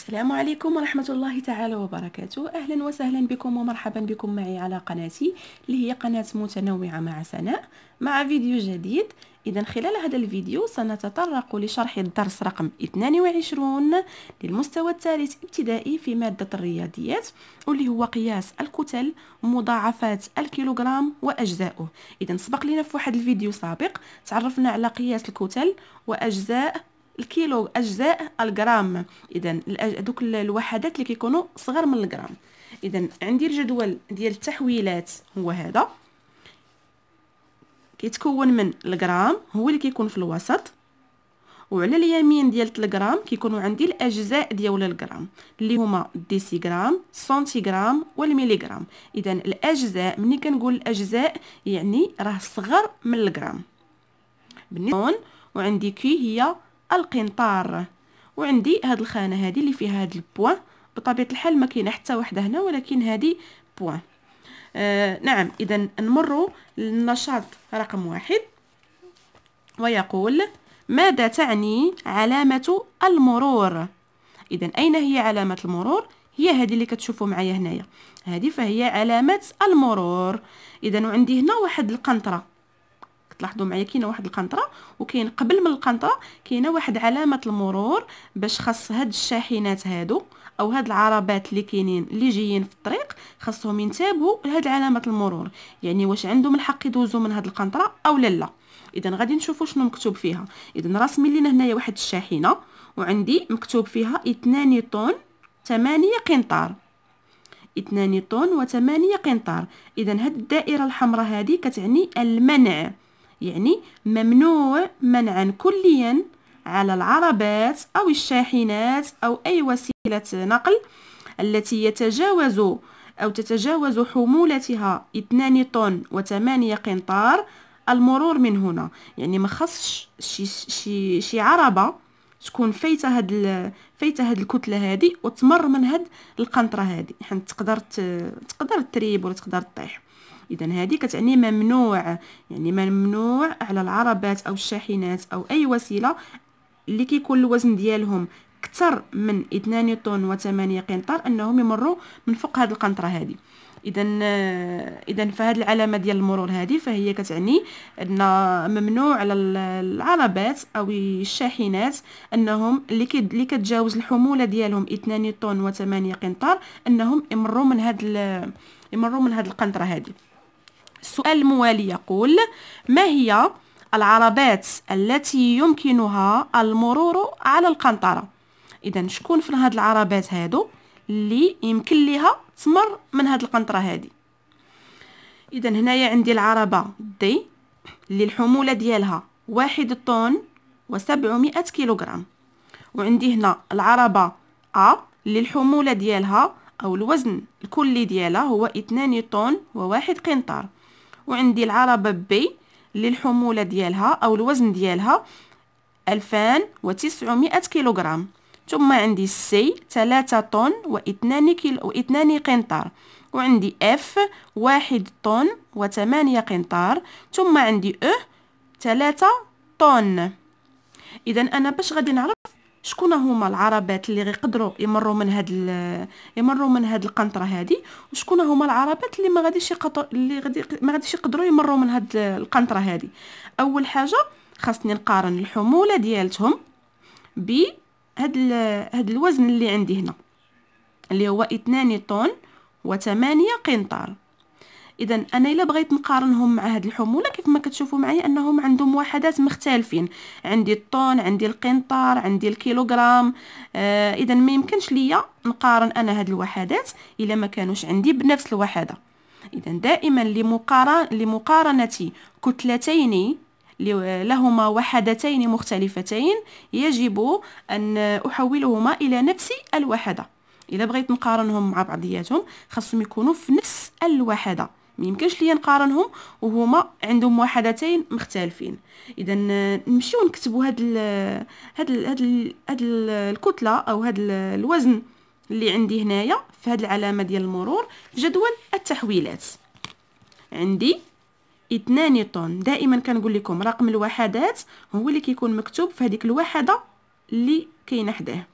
السلام عليكم ورحمة الله تعالى وبركاته أهلا وسهلا بكم ومرحبا بكم معي على قناتي اللي هي قناة متنوعة مع سناء مع فيديو جديد إذا خلال هذا الفيديو سنتطرق لشرح الدرس رقم 22 للمستوى الثالث ابتدائي في مادة الرياضيات واللي هو قياس الكتل مضاعفات الكيلوغرام وأجزاؤه إذا سبق لنا في واحد الفيديو سابق تعرفنا على قياس الكتل وأجزاء الكيلو اجزاء الجرام اذا دوك الوحدات اللي كيكونوا صغر من الجرام اذا عندي الجدول ديال التحويلات هو هذا كيتكون من الجرام هو اللي كيكون في الوسط وعلى اليمين ديال الجرام كيكونوا عندي الاجزاء ديال الجرام اللي هما الديسيغرام السنتيغرام والميليغرام اذا الاجزاء ملي كنقول الاجزاء يعني راه صغر من الجرام بالنسبه وعندي كي هي القنطار وعندي هاد الخانه هادي اللي فيها هاد البوان بطبيعه الحال ما كاينه حتى وحده هنا ولكن هادي بوان آه نعم اذا نمروا للنشاط رقم واحد ويقول ماذا تعني علامه المرور اذا اين هي علامه المرور هي هذه اللي كتشوفوا معايا هنايا هذه فهي علامه المرور اذا وعندي هنا واحد القنطره تلاحظوا معايا كاينه واحد القنطره وكاين قبل من القنطره كاينه واحد علامه المرور باش خاص هاد الشاحنات هادو او هاد العربات اللي كاينين اللي جايين في الطريق خاصهم ينتبهوا لهاد علامه المرور يعني واش عندهم الحق يدوزوا من هاد القنطره او لا لا اذا غادي نشوفوا شنو مكتوب فيها اذا رسمي لينا هنايا واحد الشاحنه وعندي مكتوب فيها 2 طن 8 قنطار 2 طن و8 قنطار اذا هاد الدائره الحمراء هذه كتعني المنع يعني ممنوع منعا كليا على العربات أو الشاحنات أو أي وسيلة نقل التي يتجاوز أو تتجاوز حمولتها 2 طن و8 قنطار المرور من هنا يعني ما خصش شي, شي, شي عربة تكون فايته هاد فايته هاد الكتله هادي وتمر من هاد القنطره هادي حيت يعني تقدر تقدر تريب ولا تقدر تطيح اذا هذه كتعني ممنوع يعني ممنوع على العربات او الشاحنات او اي وسيله اللي كيكون الوزن ديالهم اكثر من 2 طن و8 قنطر انهم يمروا من فوق هذه القنطره هذه اذا اذا فهاد العلامه ديال المرور هذه فهي كتعني ان ممنوع على العربات او الشاحنات انهم اللي كتجاوز الحموله ديالهم 2 طن و8 قنطر انهم يمروا من هاد يمروا من هاد القنطره هذه السؤال الموالي يقول ما هي العربات التي يمكنها المرور على القنطرة إذا شكون في هاد العربات هادو اللي يمكن ليها تمر من هاد القنطرة هادي إذا هنايا عندي العربة دي اللي الحمولة ديالها واحد طن وسبعمائة كيلوغرام وعندي هنا العربة أ اللي الحمولة ديالها أو الوزن الكلي ديالها هو اثنان طن وواحد قنطار وعندي العربة بي اللي الحمولة ديالها أو الوزن ديالها وتسعمائة كيلوغرام ثم عندي سي ثلاثة طن واثنان 2 كيلو و قنطار وعندي اف واحد طن وثمانية قنطار ثم عندي e اه ثلاثة طن اذا انا باش غادي نعرف شكون هما العربات اللي غيقدروا يمروا من هاد يمروا من هاد القنطره هادي وشكون هما العربات اللي ما غاديش اللي غادي ما غاديش يقدروا يمروا من هاد القنطره هادي اول حاجه خاصني نقارن الحموله ديالتهم ب هاد هاد الوزن اللي عندي هنا اللي هو 2 طن و8 قنطار اذا انا الا بغيت نقارنهم مع هاد الحموله كيف ما كتشوفوا معايا انهم عندهم وحدات مختلفين عندي الطن عندي القنطار عندي الكيلوغرام آه اذا ما يمكنش ليا نقارن انا هاد الوحدات الا ما كانوش عندي بنفس الوحده اذا دائما لمقارن لمقارنه كتلتين لهما وحدتين مختلفتين يجب ان احولهما الى نفس الوحده الا بغيت نقارنهم مع بعضياتهم خاصهم يكونوا في نفس الوحده ميمكنش ليا نقارنهم وهما عندهم موحدتين مختلفين اذا نمشيو نكتبوا هاد الـ هاد الـ هاد الـ هاد الـ الكتله او هاد الوزن اللي عندي هنايا في هاد العلامه ديال المرور في جدول التحويلات عندي 2 طن دائما كنقول لكم رقم الوحدات هو اللي كيكون مكتوب في هذيك الوحده اللي كاينه حداه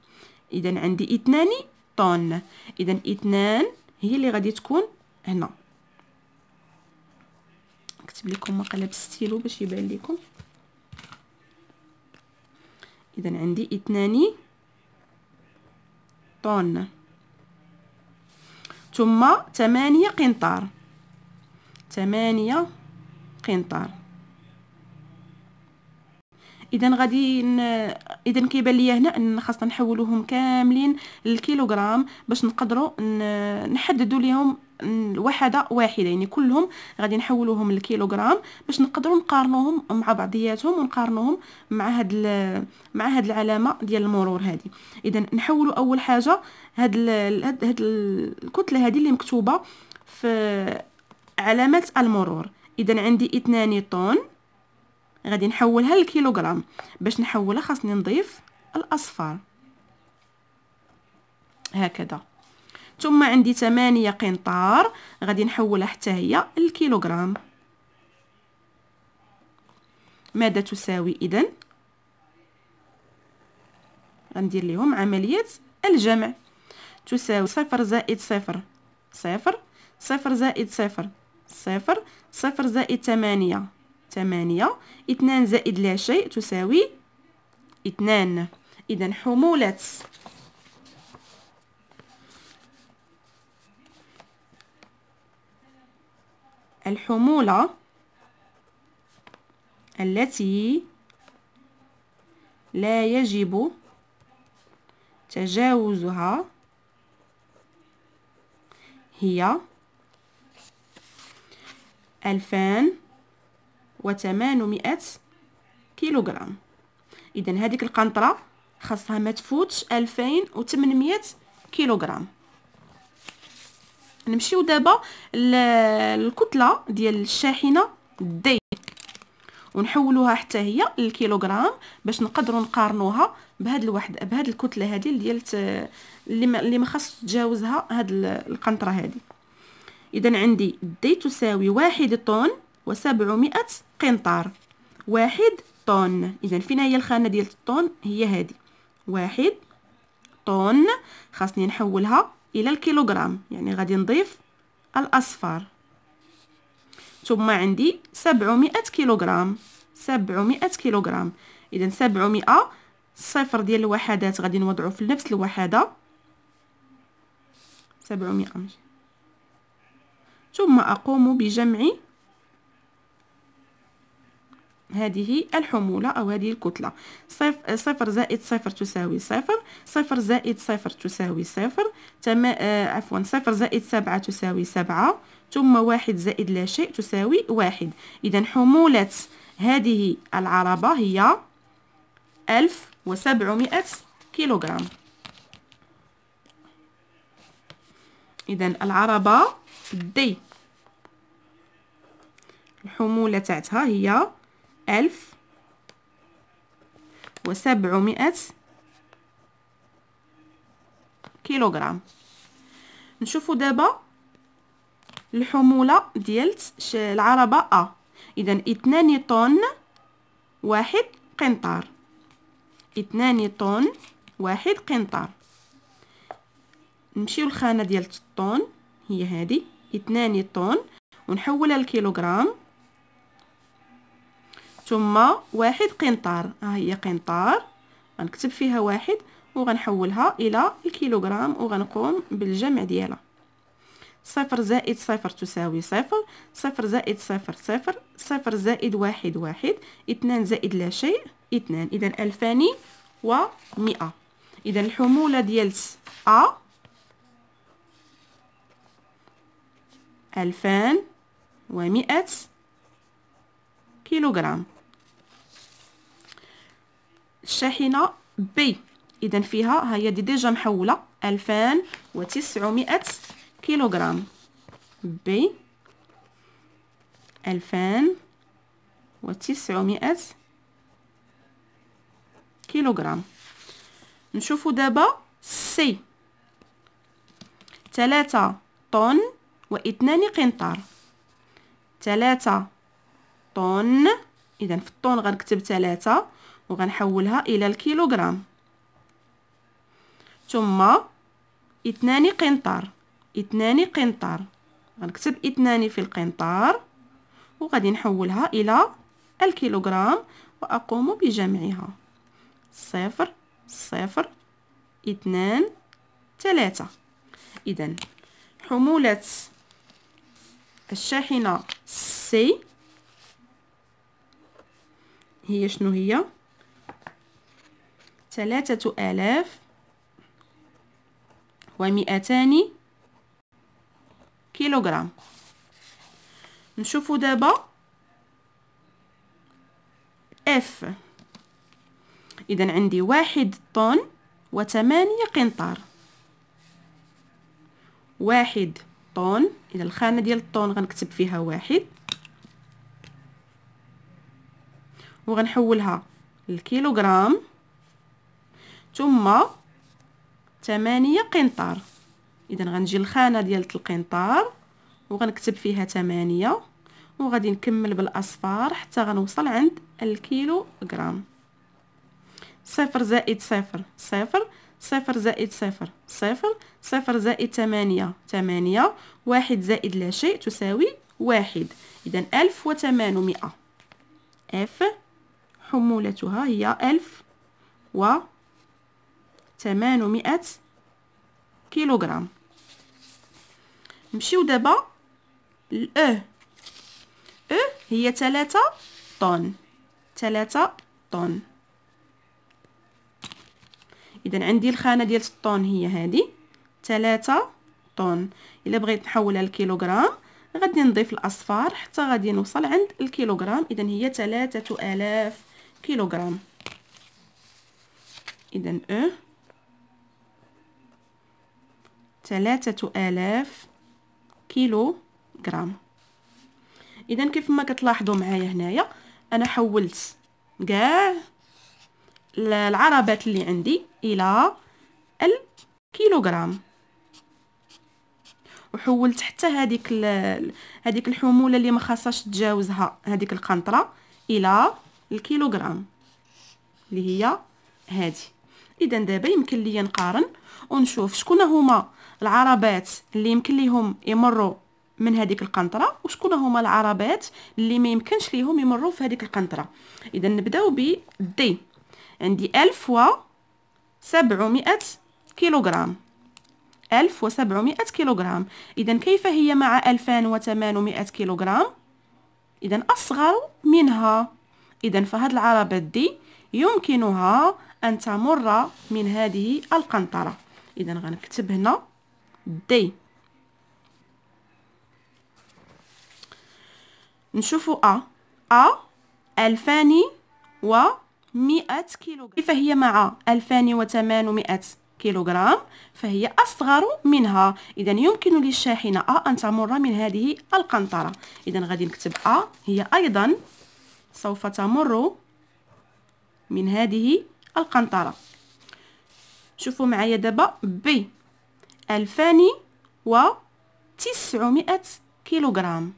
اذا عندي 2 طن اذا 2 هي اللي غادي تكون هنا كنكتب لكم مقلب ستيلو باش يبان لكم اذا عندي اثنان طن ثم ثمانية قنطار ثمانية قنطار اذا غادي ن... اذا كيبان ليا هنا ان خاصنا نحولوهم كاملين للكيلوغرام باش نقدروا ن... نحددوا ليهم الوحده واحده يعني كلهم غادي نحولوهم للكيلوغرام باش نقدروا نقارنوهم مع بعضياتهم ونقارنوهم مع هاد مع هاد العلامه ديال المرور هذه اذا نحولوا اول حاجه هاد ال هاد, هاد الكتله هذه اللي مكتوبه في علامه المرور اذا عندي 2 طن غادي نحولها للكيلوغرام باش نحولها خاصني نضيف الاصفر هكذا ثم عندي 8 قنطار غادي نحولها حتى هي الكيلوغرام ماذا تساوي اذا غندير لهم عمليه الجمع تساوي صفر زائد صفر صفر صفر زائد صفر صفر صفر زائد ثمانية ثمانية اثنان زائد لا شيء تساوي اثنان إذا حمولة الحمولة التي لا يجب تجاوزها هي ألفان وثمانمائة كيلوغرام إذا هذه القنطرة خاصها ما تفوتش ألفين وثمانمائة كيلوغرام نمشيو دابا الكتله ديال الشاحنه دي ونحولوها حتى هي للكيلوغرام باش نقدروا نقارنوها بهاد الواحد بهاد الكتله هذه ديال اللي ما خاصش تجاوزها هاد القنطره هذه اذا عندي دي تساوي واحد طن و700 قنطار واحد طن اذا فينا هي الخانه ديال الطن هي هذه واحد طن خاصني نحولها الى الكيلوغرام يعني غادي نضيف الاصفر ثم عندي 700 كيلوغرام 700 كيلوغرام اذا 700 الصفر ديال الوحدات غادي نوضعو في نفس الوحده 700 ثم اقوم بجمع هذه الحمولة أو هذه الكتلة صفر, صفر زائد صفر تساوي صفر صفر زائد صفر تساوي صفر تما آه عفوا صفر زائد سبعة تساوي سبعة ثم واحد زائد لا شيء تساوي واحد إذا حمولة هذه العربة هي ألف وسبعمائة كيلوغرام إذا العربة دي الحمولة تاعتها هي ألف وسبعمائة كيلوغرام نشوفوا دابا الحمولة ديال العربة أ إذا اثنان طن واحد قنطار اثنان طن واحد قنطار نمشيو الخانة ديال الطن هي هذه اثنان طن ونحولها لكيلوغرام ثم واحد قنطار ها هي قنطار غنكتب فيها واحد وغنحولها الى الكيلوغرام وغنقوم بالجمع ديالها صفر زائد صفر تساوي صفر صفر زائد صفر صفر صفر زائد واحد واحد اثنان زائد لا شيء اثنان اذا الفان ومئة اذا الحمولة ديال أ الفان ومئة كيلوغرام الشاحنة بي إذا فيها هي دي ديجا محولة ألفان وتسعمائة كيلوغرام بي ألفان وتسعمائة كيلوغرام نشوفوا دابا سي ثلاثة طن واثنان قنطار ثلاثة طن إذا في الطن غنكتب ثلاثة وغنحولها الى الكيلوغرام ثم اثنان قنطار اثنان قنطار غنكتب اثنان في القنطار وغادي نحولها الى الكيلوغرام واقوم بجمعها صفر صفر اثنان ثلاثة اذا حمولة الشاحنة سي هي شنو هي ثلاثة آلاف ومئتان كيلوغرام نشوفوا دابا اف اذا عندي واحد طن وثمانية قنطار واحد طن اذا الخانه ديال الطن غنكتب فيها واحد وغنحولها الكيلوغرام ثم ثمانية قنطار اذا غنجي الخانه ديال القنطار وغنكتب فيها ثمانية وغادي نكمل بالاصفار حتى غنوصل عند الكيلو غرام صفر زائد صفر صفر صفر زائد صفر صفر صفر زائد ثمانية ثمانية واحد زائد لا شيء تساوي واحد إذا ألف وثمانمائة أف حمولتها هي ألف و 800 كيلوغرام نمشيو دابا الاو او هي 3 طن 3 طن اذا عندي الخانه ديال الطن هي هذه 3 طن الا بغيت نحولها لكيلوغرام غادي نضيف الاصفار حتى غادي نوصل عند الكيلوغرام اذا هي 3000 كيلوغرام اذا او ثلاثة آلاف كيلو جرام اذا كيف ما كتلاحظوا معايا هنايا انا حولت كاع العربات اللي عندي الى الكيلوغرام وحولت حتى هذيك هذيك الحموله اللي ما خاصهاش تجاوزها هذيك القنطره الى الكيلوغرام اللي هي هذه اذا دابا يمكن ليا نقارن ونشوف شكون هما العربات اللي يمكن ليهم يمروا من هذيك القنطره وشكون هما العربات اللي ما يمكنش ليهم يمروا في هذيك القنطره اذا نبداو دي عندي 1000 و 700 كيلوغرام 1700 كيلوغرام اذا كيف هي مع 2800 كيلوغرام اذا اصغر منها اذا فهاد العربات دي يمكنها أن تمر من هذه القنطرة إذا غنكتب هنا دي نشوفوا أ أ ألفان ومئة كيلوغرام كيف هي مع ألفان وثمانمائة كيلوغرام فهي أصغر منها إذا يمكن للشاحنة أ أن تمر من هذه القنطرة إذا غادي نكتب أ هي أيضا سوف تمر من هذه القنطرة شوفوا معايا دابا بي ألفان تسعمائة كيلوغرام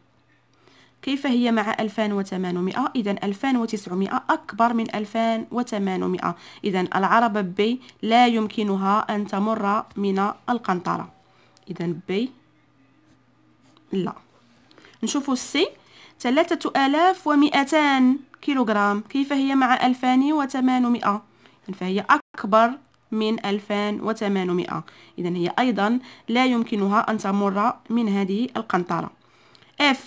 كيف هي مع 2800 اذا 2900 اكبر من 2800 اذا العربة بي لا يمكنها ان تمر من القنطرة اذا بي لا نشوفوا السي 3200 كيلوغرام كيف هي مع 2800 فهي أكبر من 2800 إذا هي أيضا لا يمكنها أن تمر من هذه القنطرة F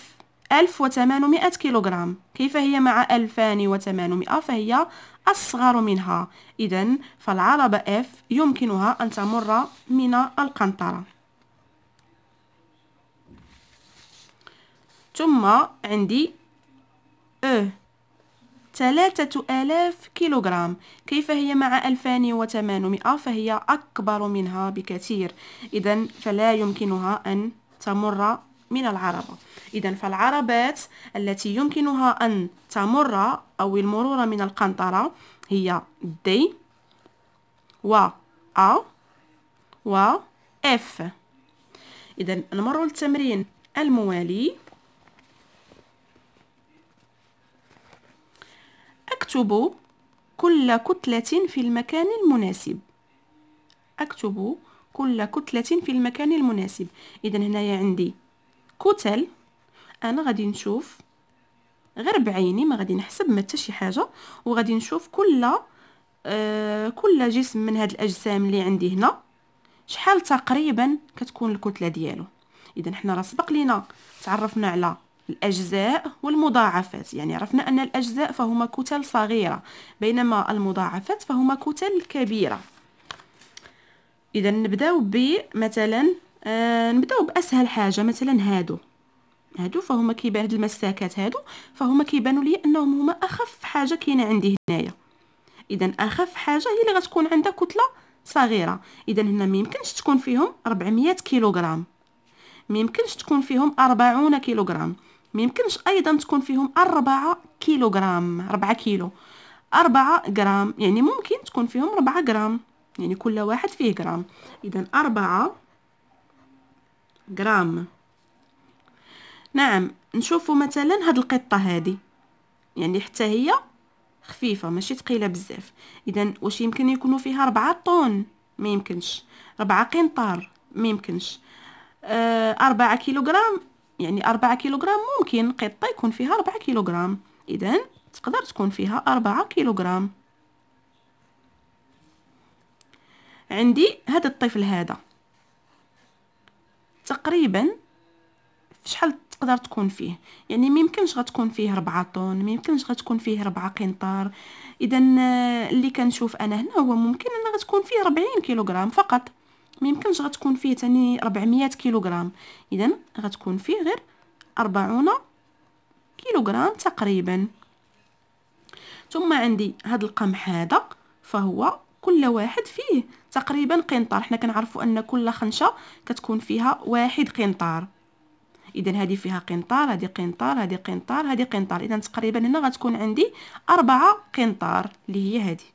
1800 كيلوغرام كيف هي مع 2800 فهي أصغر منها إذا فالعربة F يمكنها أن تمر من القنطرة ثم عندي E ثلاثة آلاف كيلوغرام كيف هي مع ألفان وثمانمائة فهي أكبر منها بكثير إذا فلا يمكنها أن تمر من العربة إذا فالعربات التي يمكنها أن تمر أو المرور من القنطرة هي دي و أ و اف إذا نمر للتمرين الموالي أكتب كل كتلة في المكان المناسب أكتب كل كتلة في المكان المناسب إذا هنايا عندي كتل أنا غادي نشوف غير بعيني ما غادي نحسب ما شي حاجه وغادي نشوف كل آه كل جسم من هاد الاجسام اللي عندي هنا شحال تقريبا كتكون الكتله ديالو اذا حنا راه سبق لينا تعرفنا على الأجزاء والمضاعفات يعني عرفنا أن الأجزاء فهما كتل صغيرة بينما المضاعفات فهما كتل كبيرة إذا نبداو بمثلا نبدأ آه، نبداو بأسهل حاجة مثلا هادو هادو فهما كيبان هاد المساكات هادو فهما كيبانوا لي أنهم هما أخف حاجة كاينة عندي هنايا إذا أخف حاجة هي اللي غتكون عندها كتلة صغيرة إذا هنا ميمكنش تكون فيهم 400 كيلوغرام ميمكنش تكون فيهم 40 كيلوغرام ما يمكنش ايضا تكون فيهم 4 كيلوغرام 4 كيلو 4 غرام يعني ممكن تكون فيهم 4 غرام يعني كل واحد فيه غرام اذا 4 غرام نعم نشوفوا مثلا هاد القطه هذه يعني حتى هي خفيفه ماشي ثقيله بزاف اذا واش يمكن يكونوا فيها 4 طن ما يمكنش 4 قنطار ما يمكنش آه، أربعة كيلوغرام يعني أربعة كيلوغرام ممكن قطة يكون فيها أربعة كيلوغرام إذا تقدر تكون فيها أربعة كيلوغرام عندي هذا الطفل هذا تقريبا شحال تقدر تكون فيه يعني ميمكنش غتكون فيه ربعة طن ميمكنش غتكون فيه ربعة قنطار اذا آه، اللي كنشوف انا هنا هو ممكن انها غتكون فيه ربعين كيلوغرام فقط ما يمكنش غتكون فيه تاني 400 كيلوغرام اذا غتكون فيه غير 40 كيلوغرام تقريبا ثم عندي هاد القمح هذا فهو كل واحد فيه تقريبا قنطار حنا كنعرفوا ان كل خنشه كتكون فيها واحد قنطار اذا هذه فيها قنطار هذه قنطار هذه قنطار هذه قنطار اذا تقريبا هنا غتكون عندي أربعة قنطار اللي هي هذه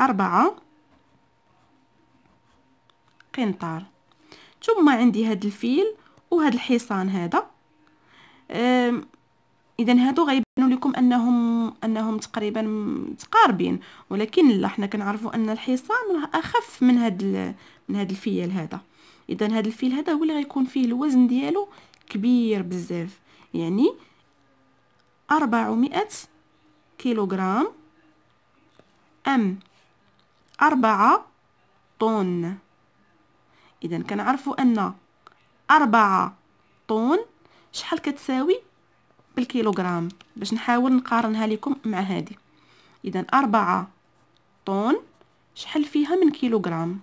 أربعة قنطار ثم عندي هاد الفيل وهاد الحصان هذا اذا هادو غيبانوا لكم انهم انهم تقريبا متقاربين ولكن لا حنا كنعرفوا ان الحصان راه اخف من هاد من هاد الفيل هذا اذا هاد الفيل هذا هو اللي غيكون فيه الوزن ديالو كبير بزاف يعني 400 كيلوغرام ام 4 طن إذا كنعرفوا أن أربعة طون شحال كتساوي بالكيلوغرام باش نحاول نقارنها لكم مع هذه إذا أربعة طون شحال فيها من كيلوغرام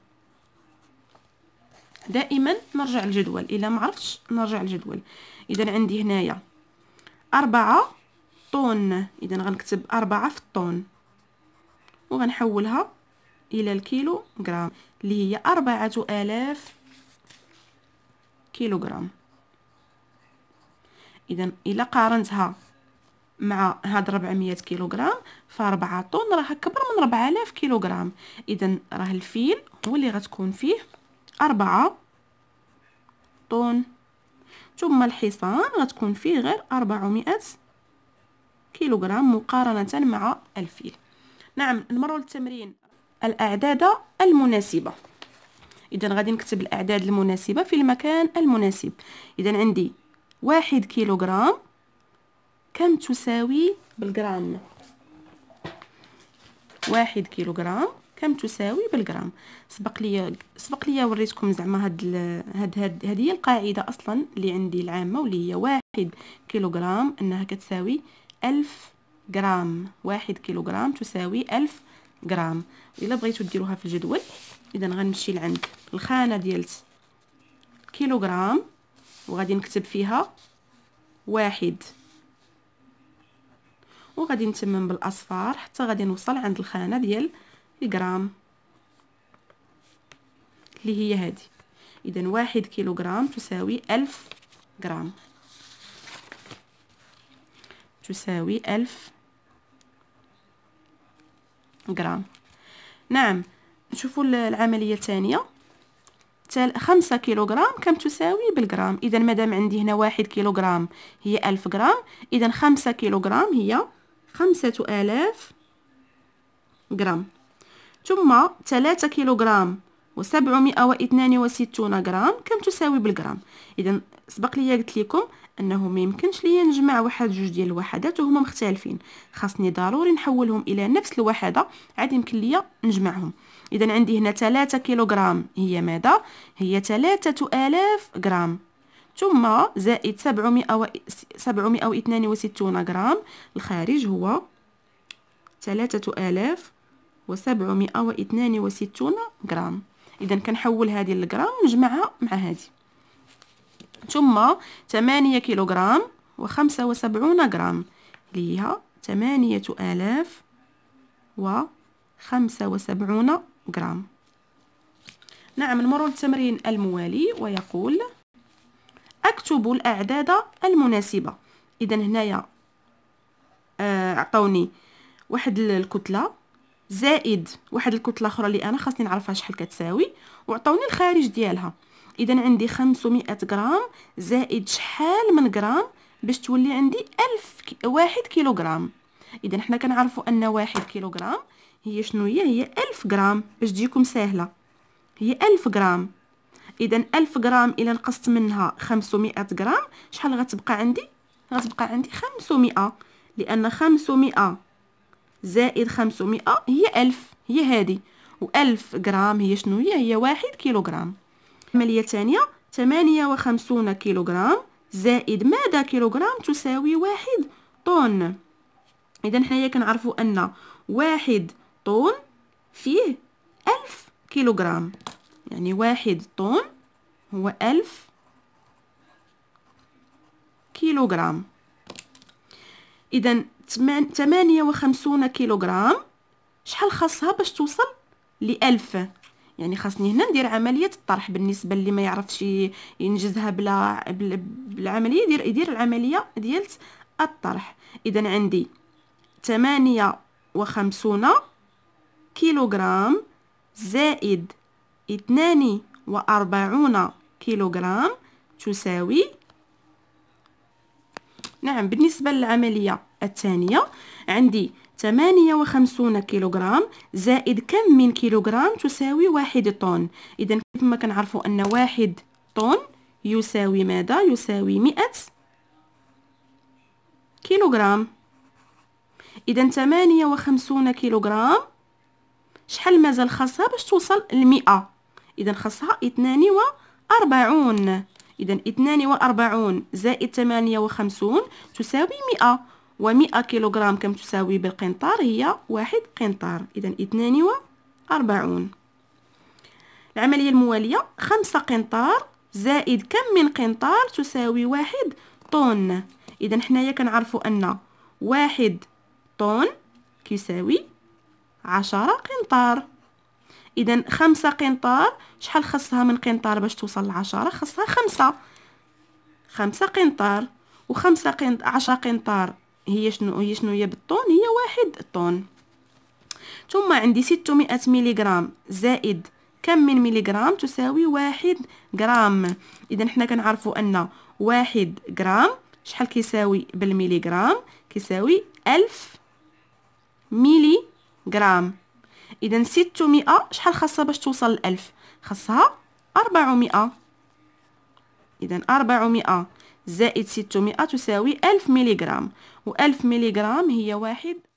دائما نرجع الجدول إلا معرفتش نرجع الجدول إذا عندي هنايا أربعة طون إذا غنكتب أربعة في الطون وغنحولها الى الكيلو جرام اللي هي أربعة آلاف كيلو جرام اذا الى قارنتها مع هاد 400 كيلوغرام ف4 طن راه كبر من 4000 كيلوغرام اذا راه الفيل هو اللي غتكون فيه 4 طن ثم الحصان غتكون فيه غير 400 كيلوغرام مقارنه مع الفيل نعم نمروا للتمرين الأعداد المناسبة إذا غادي نكتب الأعداد المناسبة في المكان المناسب إذا عندي واحد كيلوغرام كم تساوي بالجرام واحد كيلوغرام كم تساوي بالجرام سبق لي سبق لي وريتكم زعما هاد هاد هاد هذه القاعده اصلا اللي عندي العامه واللي هي واحد كيلوغرام انها كتساوي ألف جرام واحد كيلوغرام تساوي ألف غرام الا بغيتو ديروها في الجدول اذا غنمشي لعند الخانه ديال كيلوغرام وغادي نكتب فيها واحد وغادي نتمم بالاصفار حتى غادي نوصل عند الخانه ديال الغرام اللي هي هذه اذا واحد كيلوغرام تساوي ألف غرام تساوي ألف غرام نعم نشوفوا العمليه الثانيه خمسة كيلوغرام كم تساوي بالغرام اذا مادام عندي هنا واحد كيلوغرام هي ألف غرام اذا خمسة كيلوغرام هي خمسة آلاف غرام ثم ثلاثة كيلوغرام وسبعمائة واثنان وستون غرام كم تساوي بالغرام اذا سبق لي قلت لكم انه ما يمكنش ليا نجمع واحد جوج ديال الوحدات وهما مختلفين خاصني ضروري نحولهم الى نفس الوحده عاد يمكن ليا نجمعهم اذا عندي هنا 3 كيلوغرام هي ماذا هي 3000 غرام ثم زائد 700 و... 762 غرام الخارج هو 3762 غرام اذا كنحول هذه الغرام ونجمعها مع هذه ثم 8 كيلوغرام و75 غرام ليها هي 8000 و 75 غرام نعم نمر للتمرين الموالي ويقول اكتب الاعداد المناسبه اذا هنايا آه، عطاوني واحد الكتله زائد واحد الكتله اخرى اللي انا خاصني نعرفها شحال كتساوي وعطوني الخارج ديالها اذا عندي 500 غرام زائد شحال من غرام باش تولي عندي 1000 كي... واحد كيلوغرام اذا حنا كنعرفوا ان واحد كيلوغرام هي شنو هي هي 1000 غرام باش تجيكم ساهله هي 1000 غرام اذا 1000 غرام الى نقصت منها 500 غرام شحال غتبقى عندي غتبقى عندي 500 لان 500 زائد 500 هي 1000 هي هذه و1000 غرام هي شنو هي هي 1 كيلوغرام العملية الثانية 58 كيلوغرام زائد ماذا كيلوغرام تساوي واحد طن إذا حنايا كنعرفوا أن واحد طن فيه ألف كيلوغرام يعني واحد طن هو ألف كيلوغرام إذا ثمانية وخمسون كيلوغرام شحال خاصها باش توصل لألف يعني خاصني هنا ندير عمليه الطرح بالنسبه اللي ما يعرفش ينجزها بلا بالعمليه يدير يدير العمليه ديال الطرح اذا عندي 58 كيلوغرام زائد 42 كيلوغرام تساوي نعم بالنسبة للعملية الثانية عندي 58 كيلوغرام زائد كم من كيلوغرام تساوي واحد طن اذا كيف ما كنعرفوا ان واحد طن يساوي ماذا يساوي 100 كيلوغرام اذا 58 كيلوغرام شحال مازال خاصها باش توصل ل100 اذا خاصها 42 اذا 42 زائد 58 تساوي 100 و100 كيلوغرام كم تساوي بالقنطار هي واحد قنطار إذا اثنان وأربعون العملية الموالية خمسة قنطار زائد كم من قنطار تساوي واحد طن إذا حنايا كنعرفوا أن واحد طن كيساوي عشرة قنطار إذا خمسة قنطار شحال خصها من قنطار باش توصل لعشرة خصها خمسة خمسة قنطار وخمسة قنط عشرة قنطار هي شنو هي شنو هي بالطون هي واحد طون ثم عندي 600 ميلي ملغرام زائد كم من ميلي ملغرام تساوي واحد غرام اذا حنا كنعرفوا ان واحد غرام شحال كيساوي بالميلي بالملغرام كيساوي ألف ميلي غرام اذا 600 شحال خاصها باش توصل لألف خاصها 400 اذا 400 زائد 600 تساوي 1000 ميلي ملغرام وألف ملغ هي واحد